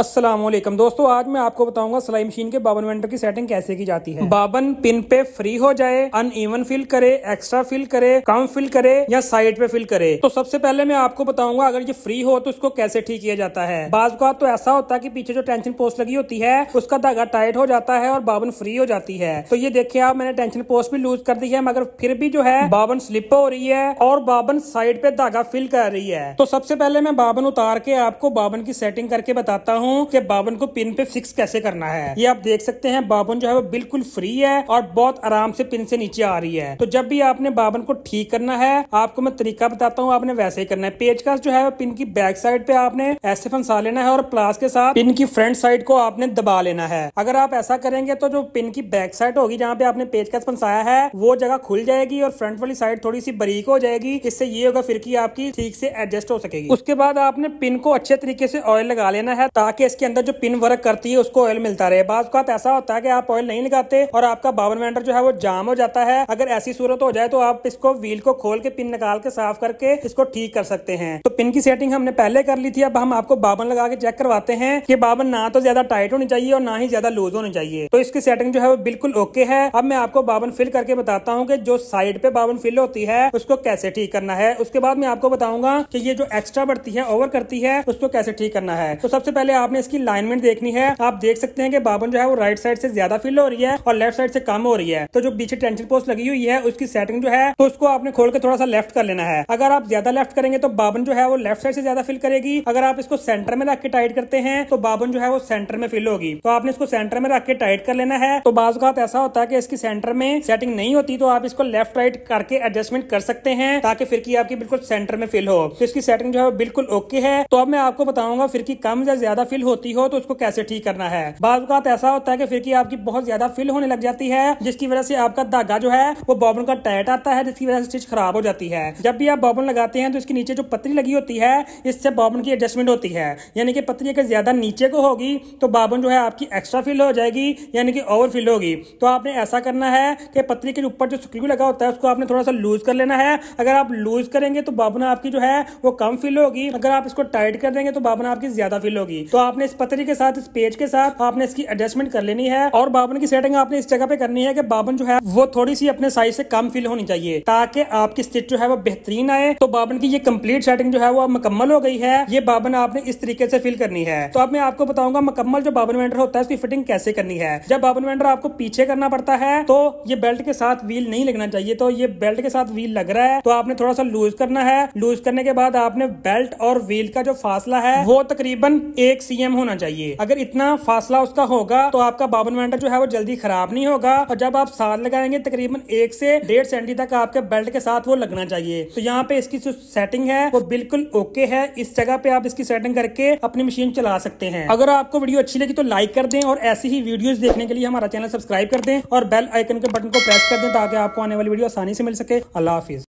असलम दोस्तों आज मैं आपको बताऊंगा सिलाई मशीन के बाबन वेंटर की सेटिंग कैसे की जाती है बाबन पिन पे फ्री हो जाए अन ईवन फिल करे एक्स्ट्रा फिल करे कम फिल करे या साइड पे फिल करे तो सबसे पहले मैं आपको बताऊंगा अगर ये फ्री हो तो इसको कैसे ठीक किया जाता है बाज का तो ऐसा होता है की पीछे जो टेंशन पोस्ट लगी होती है उसका धागा टाइट हो जाता है और बाबन फ्री हो जाती है तो ये देखिए आप मैंने टेंशन पोस्ट भी लूज कर दी है मगर फिर भी जो है बाबन स्लिप हो रही है और बाबन साइड पे धागा फिल कर रही है तो सबसे पहले मैं बाबन उतार के आपको बाबन की सेटिंग करके बताता हूँ हूँ कि बाबन को पिन पे फिक्स कैसे करना है ये आप देख सकते हैं बाबन जो है वो बिल्कुल फ्री है और बहुत आराम से पिन से नीचे आ रही है तो जब भी आपने बाबन को ठीक करना है आपको मैं तरीका बताता हूँ आपने वैसे ही करना है पेचकस जो है पिन की बैक साइड पे आपने ऐसे फंसा लेना है और प्लास के साथ पिन की फ्रंट साइड को आपने दबा लेना है अगर आप ऐसा करेंगे तो जो पिन की बैक साइड होगी जहाँ पे आपने पेचकस फंसाया है वो जगह खुल जाएगी और फ्रंट वाली साइड थोड़ी सी बरीक हो जाएगी इससे ये होगा फिर की आपकी ठीक से एडजस्ट हो सकेगी उसके बाद आपने पिन को अच्छे तरीके से ऑयल लगा लेना है ताकि ताकि इसके अंदर जो पिन वर्क करती है उसको ऑयल मिलता रहे बाद का तो ऐसा होता है कि आप ऑयल नहीं लगाते और आपका बावन वेंडर जो है वो जाम हो जाता है अगर ऐसी सूरत हो जाए तो आप इसको व्हील को खोल के पिन निकाल के साफ करके इसको ठीक कर सकते हैं तो पिन की सेटिंग हमने पहले कर ली थी अब हम आपको बाबन लगा के चेक करवाते हैं कि बाबन ना तो ज्यादा टाइट होनी चाहिए और ना ही ज्यादा लूज होनी चाहिए तो इसकी सेटिंग जो है वो बिल्कुल ओके है अब मैं आपको बाबन फिल करके बताता हूँ कि जो साइड पे बाबन फिल होती है उसको कैसे ठीक करना है उसके बाद मैं आपको बताऊंगा कि ये जो एक्स्ट्रा बढ़ती है ओवर करती है उसको कैसे ठीक करना है तो सबसे पहले आप आपने इसकी लाइनमेंट देखनी है आप देख सकते हैं कि बाबन जो है वो राइट साइड से ज्यादा फिल हो रही है और लेफ्ट साइड से कम हो रही है तो जो पीछे टेंशन पोस्ट लगी हुई है उसकी सेटिंग जो है तो उसको आपने खोल के थोड़ा सा लेफ्ट कर लेना है अगर आप ज्यादा लेफ्ट करेंगे तो बाबन जो है वो लेफ्ट साइड से ज्यादा फिल करेगी अगर आप इसको सेंटर में रख के टाइट करते हैं तो बाबन जो है वो सेंटर में फिल होगी तो आपने इसको सेंटर में रख के टाइट कर लेना है तो बाज ऐसा होता है कि इसकी सेंटर में सेटिंग नहीं होती तो आप इसको लेफ्ट राइट करके एडजस्टमेंट कर सकते हैं ताकि फिरकी आपकी बिल्कुल सेंटर में फिल हो तो इसकी सेटिंग जो है बिल्कुल ओके है तो अब मैं आपको बताऊंगा फिरकी कम या ज्यादा फिल फिल होती हो तो उसको कैसे ठीक करना है बाजात ऐसा होता है कि फिरकी आपकी बहुत ज्यादा फिल होने लग जाती है जिसकी वजह से आपका धागा जो है वो बॉबन का टाइट आता है जिसकी वजह से स्टिच खराब हो जाती है जब भी आप बॉबन लगाते हैं तो इसके नीचे जो पतली लगी होती है इससे बॉबन की एडजस्टमेंट होती है यानी कि पतली अगर ज्यादा नीचे को होगी तो बाबन जो है आपकी एक्स्ट्रा फिल हो जाएगी यानी कि ओवर फिल होगी तो आपने ऐसा करना है कि पतली के ऊपर जो स्क्रू लगा होता है उसको आपने थोड़ा सा लूज कर लेना है अगर आप लूज करेंगे तो बाबन आपकी जो है वो कम फिल होगी अगर आप इसको टाइट कर देंगे तो बाबन आपकी ज्यादा फिल होगी तो तो आपने इस पत्री के साथ इस पेज के साथ आपने इसकी एडजस्टमेंट कर लेनी है और बाबन की सेटिंग आपने इस जगह पे करनी है कि बाबन जो है वो थोड़ी सी अपने साइज से कम फील होनी चाहिए ताकि आपकी स्टिच जो है वो बेहतरीन आए तो बाबन की ये कम्प्लीट सेटिंग जो है वो मुकम्मल हो गई है ये बाबन आपने इस तरीके से फिल करनी है तो अब मैं आपको बताऊंगा मुकम्मल जो बाबन वेंडर होता है उसकी फिटिंग कैसे करनी है जब बाबन वेंडर आपको पीछे करना पड़ता है तो ये बेल्ट के साथ व्हील नहीं लगना चाहिए तो ये बेल्ट के साथ व्हील लग रहा है तो आपने थोड़ा सा लूज करना है लूज करने के बाद आपने बेल्ट और व्हील का जो फासला है वो तकरीबन एक सीएम होना चाहिए अगर इतना फासला उसका होगा तो आपका बावन मेंटर जो है वो जल्दी खराब नहीं होगा और जब आप साथ लगाएंगे तकरीबन एक से डेढ़ सेंटी तक आपके बेल्ट के साथ वो लगना चाहिए तो यहाँ पे इसकी जो सेटिंग है वो बिल्कुल ओके है इस जगह पे आप इसकी सेटिंग करके अपनी मशीन चला सकते हैं अगर आपको वीडियो अच्छी लगी तो लाइक कर दें और ऐसी ही वीडियो देखने के लिए हमारा चैनल सब्सक्राइब कर दें और बेल आइकन के बटन को प्रेस कर दें ताकि आपको आने वाली वीडियो आसानी से मिल सके अल्लाह हाफिज